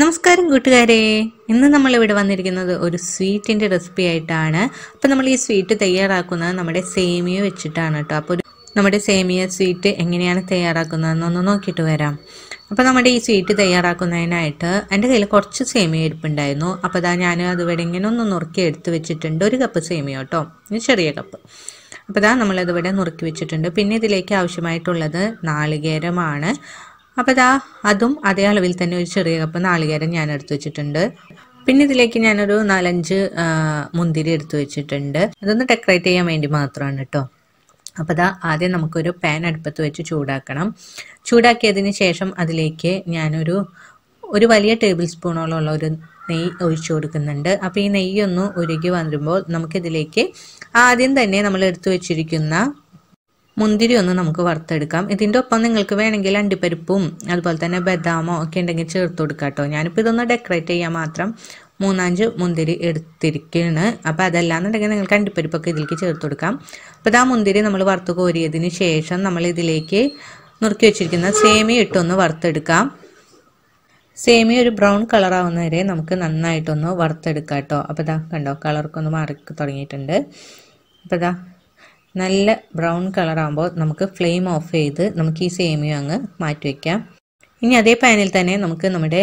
നമസ്കാരം കൂട്ടുകാരെ ഇന്ന് നമ്മൾ ഇവിടെ വന്നിരിക്കുന്നത് ഒരു സ്വീറ്റിൻ്റെ റെസിപ്പി ആയിട്ടാണ് അപ്പോൾ നമ്മൾ ഈ സ്വീറ്റ് തയ്യാറാക്കുന്നത് നമ്മുടെ സേമിയ വെച്ചിട്ടാണ് കേട്ടോ അപ്പോൾ നമ്മുടെ സേമിയ സ്വീറ്റ് എങ്ങനെയാണ് ഒന്ന് നോക്കിയിട്ട് വരാം അപ്പോൾ നമ്മുടെ ഈ സ്വീറ്റ് തയ്യാറാക്കുന്നതിനായിട്ട് എൻ്റെ കയ്യിൽ കുറച്ച് സേമിയ ഇരിപ്പുണ്ടായിരുന്നു അപ്പോൾ അതാ ഞാൻ അതുവരെ ഇങ്ങനെ ഒന്ന് നുറുക്കി എടുത്ത് വെച്ചിട്ടുണ്ട് ഒരു കപ്പ് സേമിയ കേട്ടോ ഒരു ചെറിയ കപ്പ് അപ്പോൾ ഇതാ നമ്മളതിവിടെ നുറുക്കി വെച്ചിട്ടുണ്ട് പിന്നെ ഇതിലേക്ക് ആവശ്യമായിട്ടുള്ളത് നാളികേരമാണ് അപ്പോൾ ഇതാ അതും അതേ അളവിൽ തന്നെ ഒരു ചെറിയ കപ്പ് നാളികേരം ഞാൻ എടുത്തു വെച്ചിട്ടുണ്ട് പിന്നെ ഇതിലേക്ക് ഞാനൊരു നാലഞ്ച് മുന്തിരി എടുത്തു വെച്ചിട്ടുണ്ട് അതൊന്ന് ഡെക്കറേറ്റ് ചെയ്യാൻ വേണ്ടി മാത്രമാണ് കേട്ടോ അപ്പോൾ അതാ ആദ്യം നമുക്കൊരു പാൻ അടുപ്പത്ത് വെച്ച് ചൂടാക്കണം ചൂടാക്കിയതിന് ശേഷം അതിലേക്ക് ഞാനൊരു ഒരു വലിയ ടേബിൾ ഉള്ള ഒരു നെയ്യ് ഒഴിച്ചു കൊടുക്കുന്നുണ്ട് അപ്പോൾ ഈ നെയ്യൊന്ന് ഉരുകി വരുമ്പോൾ നമുക്കിതിലേക്ക് ആദ്യം തന്നെ നമ്മൾ എടുത്തു വെച്ചിരിക്കുന്ന മുന്തിരി ഒന്ന് നമുക്ക് വറുത്തെടുക്കാം ഇതിൻ്റെ ഒപ്പം നിങ്ങൾക്ക് വേണമെങ്കിൽ അണ്ടിപ്പരിപ്പും അതുപോലെ തന്നെ ബദാമോ ഒക്കെ ഉണ്ടെങ്കിൽ ചേർത്ത് കൊടുക്കാം കേട്ടോ ഞാനിപ്പോൾ ഇതൊന്ന് ഡെക്കറേറ്റ് ചെയ്യാൻ മാത്രം മൂന്നാഞ്ച് മുന്തിരി എടുത്തിരിക്കുകയാണ് അപ്പോൾ എന്നുണ്ടെങ്കിൽ നിങ്ങൾക്ക് അണ്ടിപ്പരിപ്പൊക്കെ ഇതിലേക്ക് ചേർത്ത് കൊടുക്കാം അപ്പോൾ ഇതാ മുന്തിരി നമ്മൾ വറുത്ത് കോരിയതിന് ശേഷം നമ്മൾ ഇതിലേക്ക് നുറുക്കി വെച്ചിരിക്കുന്ന സേമിയ ഇട്ടൊന്ന് വറുത്തെടുക്കാം സേമിയ ഒരു ബ്രൗൺ കളർ ആവുന്ന വരെ നമുക്ക് നന്നായിട്ടൊന്ന് വറുത്തെടുക്കാം കേട്ടോ അപ്പോൾ ഇതാ കണ്ടോ കളറൊക്കെ ഒന്ന് മാറി തുടങ്ങിയിട്ടുണ്ട് അപ്പോൾ ഇതാ നല്ല ബ്രൗൺ കളറാകുമ്പോൾ നമുക്ക് ഫ്ലെയിം ഓഫ് ചെയ്ത് നമുക്ക് ഈ സേമിയ അങ്ങ് മാറ്റി വയ്ക്കാം ഇനി അതേ പാനിൽ തന്നെ നമുക്ക് നമ്മുടെ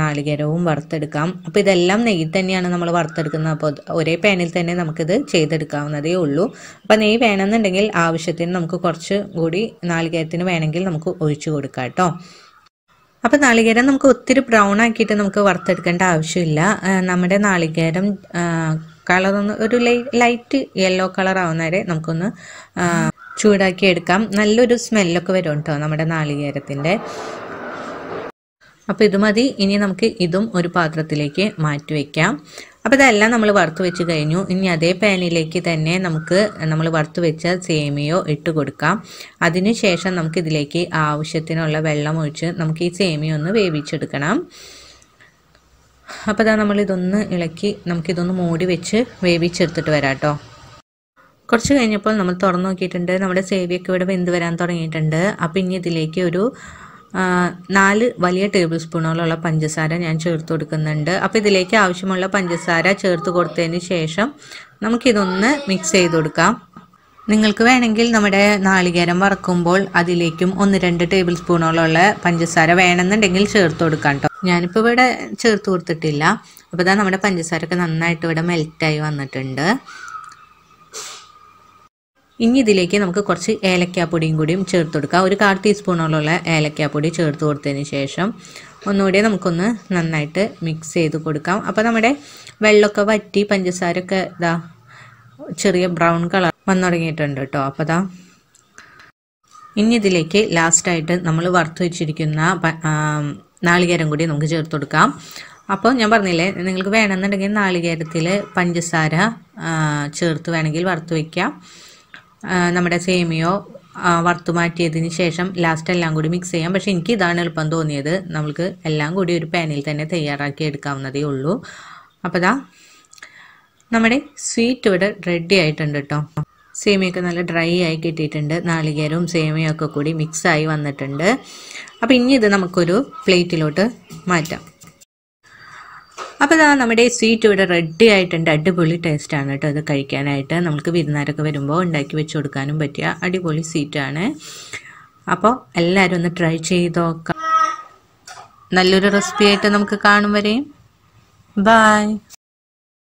നാളികേരവും വറുത്തെടുക്കാം അപ്പോൾ ഇതെല്ലാം നെയ്യ് തന്നെയാണ് നമ്മൾ വറുത്തെടുക്കുന്നത് അപ്പോൾ ഒരേ പാനിൽ തന്നെ നമുക്കിത് ചെയ്തെടുക്കാവുന്നതേ ഉള്ളൂ അപ്പോൾ നെയ്യ് വേണമെന്നുണ്ടെങ്കിൽ ആവശ്യത്തിന് നമുക്ക് കുറച്ച് കൂടി നാളികേരത്തിന് വേണമെങ്കിൽ നമുക്ക് ഒഴിച്ചു കൊടുക്കാം കേട്ടോ അപ്പോൾ നാളികേരം നമുക്ക് ഒത്തിരി ബ്രൗൺ ആക്കിയിട്ട് നമുക്ക് വറുത്തെടുക്കേണ്ട ആവശ്യമില്ല നമ്മുടെ നാളികേരം കളറൊന്ന് ഒരു ലൈറ്റ് യെല്ലോ കളർ ആവുന്ന വരെ നമുക്കൊന്ന് ചൂടാക്കി എടുക്കാം നല്ലൊരു സ്മെല്ലൊക്കെ വരും കേട്ടോ നമ്മുടെ നാളികേരത്തിൻ്റെ അപ്പോൾ ഇത് മതി ഇനി നമുക്ക് ഇതും ഒരു പാത്രത്തിലേക്ക് മാറ്റി വയ്ക്കാം അപ്പോൾ ഇതെല്ലാം നമ്മൾ വറുത്ത് വെച്ച് കഴിഞ്ഞു ഇനി അതേ പാനിലേക്ക് തന്നെ നമുക്ക് നമ്മൾ വറുത്ത് വെച്ച സേമിയോ ഇട്ട് കൊടുക്കാം അതിന് ശേഷം നമുക്ക് ഇതിലേക്ക് ആവശ്യത്തിനുള്ള വെള്ളം ഒഴിച്ച് നമുക്ക് ഈ സേമിയ ഒന്ന് വേവിച്ചെടുക്കണം അപ്പോൾ അതാ നമ്മളിതൊന്ന് ഇളക്കി നമുക്കിതൊന്ന് മൂടി വെച്ച് വേവിച്ചെടുത്തിട്ട് വരാം കേട്ടോ കുറച്ച് കഴിഞ്ഞപ്പോൾ നമ്മൾ തുറന്നു നോക്കിയിട്ടുണ്ട് നമ്മുടെ സേവിയൊക്കെ ഇവിടെ വെന്ത് വരാൻ തുടങ്ങിയിട്ടുണ്ട് അപ്പോൾ ഇനി ഇതിലേക്ക് ഒരു നാല് വലിയ ടേബിൾ സ്പൂണുകളുള്ള പഞ്ചസാര ഞാൻ ചേർത്ത് കൊടുക്കുന്നുണ്ട് അപ്പോൾ ഇതിലേക്ക് ആവശ്യമുള്ള പഞ്ചസാര ചേർത്ത് കൊടുത്തതിന് ശേഷം നമുക്കിതൊന്ന് മിക്സ് ചെയ്ത് കൊടുക്കാം നിങ്ങൾക്ക് വേണമെങ്കിൽ നമ്മുടെ നാളികേരം വറക്കുമ്പോൾ അതിലേക്കും ഒന്ന് രണ്ട് ടേബിൾ സ്പൂണോളമുള്ള പഞ്ചസാര വേണമെന്നുണ്ടെങ്കിൽ ചേർത്ത് കൊടുക്കാം കേട്ടോ ഞാനിപ്പോൾ ഇവിടെ ചേർത്ത് കൊടുത്തിട്ടില്ല അപ്പോൾ ഇതാ നമ്മുടെ ഒക്കെ നന്നായിട്ട് ഇവിടെ മെൽറ്റായി വന്നിട്ടുണ്ട് ഇനി ഇതിലേക്ക് നമുക്ക് കുറച്ച് ഏലക്കാപ്പൊടിയും കൂടിയും ചേർത്ത് കൊടുക്കാം ഒരു കാൽ ടീസ്പൂണോളമുള്ള ഏലക്കാപ്പൊടി ചേർത്ത് കൊടുത്തതിന് ശേഷം ഒന്നുകൂടി നമുക്കൊന്ന് നന്നായിട്ട് മിക്സ് ചെയ്ത് കൊടുക്കാം അപ്പോൾ നമ്മുടെ വെള്ളമൊക്കെ വറ്റി ഒക്കെ ഇതാ ചെറിയ ബ്രൗൺ കളർ വന്നു തുടങ്ങിയിട്ടുണ്ട് കേട്ടോ അപ്പോൾ ഇതാ ഇനി ഇതിലേക്ക് ലാസ്റ്റായിട്ട് നമ്മൾ വറുത്ത് വെച്ചിരിക്കുന്ന നാളികേരം കൂടി നമുക്ക് ചേർത്ത് കൊടുക്കാം അപ്പോൾ ഞാൻ പറഞ്ഞില്ലേ നിങ്ങൾക്ക് വേണമെന്നുണ്ടെങ്കിൽ നാളികേരത്തിൽ പഞ്ചസാര ചേർത്ത് വേണമെങ്കിൽ വറുത്ത് വയ്ക്കാം നമ്മുടെ സേമിയോ വറുത്ത് മാറ്റിയതിന് ശേഷം ലാസ്റ്റ് എല്ലാം കൂടി മിക്സ് ചെയ്യാം പക്ഷെ എനിക്ക് ഇതാണ് എളുപ്പം തോന്നിയത് നമുക്ക് എല്ലാം കൂടി ഒരു പാനിൽ തന്നെ തയ്യാറാക്കി എടുക്കാവുന്നതേ ഉള്ളൂ അപ്പോൾ ദാ നമ്മുടെ സ്വീറ്റ് ഇവിടെ റെഡി ആയിട്ടുണ്ട് കേട്ടോ സേമിയൊക്കെ നല്ല ഡ്രൈ ആയി കിട്ടിയിട്ടുണ്ട് നാളികേരവും സേമിയൊക്കെ കൂടി മിക്സായി വന്നിട്ടുണ്ട് അപ്പോൾ ഇനി ഇത് നമുക്കൊരു പ്ലേറ്റിലോട്ട് മാറ്റാം അപ്പോൾ ഇതാ നമ്മുടെ സ്വീറ്റ് ഇവിടെ റെഡി ആയിട്ടുണ്ട് അടിപൊളി ടേസ്റ്റാണ് കേട്ടോ ഇത് കഴിക്കാനായിട്ട് നമുക്ക് വിരുന്നാരൊക്കെ വരുമ്പോൾ ഉണ്ടാക്കി വെച്ച് കൊടുക്കാനും പറ്റിയ അടിപൊളി സ്വീറ്റാണ് അപ്പോൾ എല്ലാവരും ഒന്ന് ട്രൈ നോക്കാം നല്ലൊരു റെസിപ്പി ആയിട്ട് നമുക്ക് കാണും വരെയും ബായ്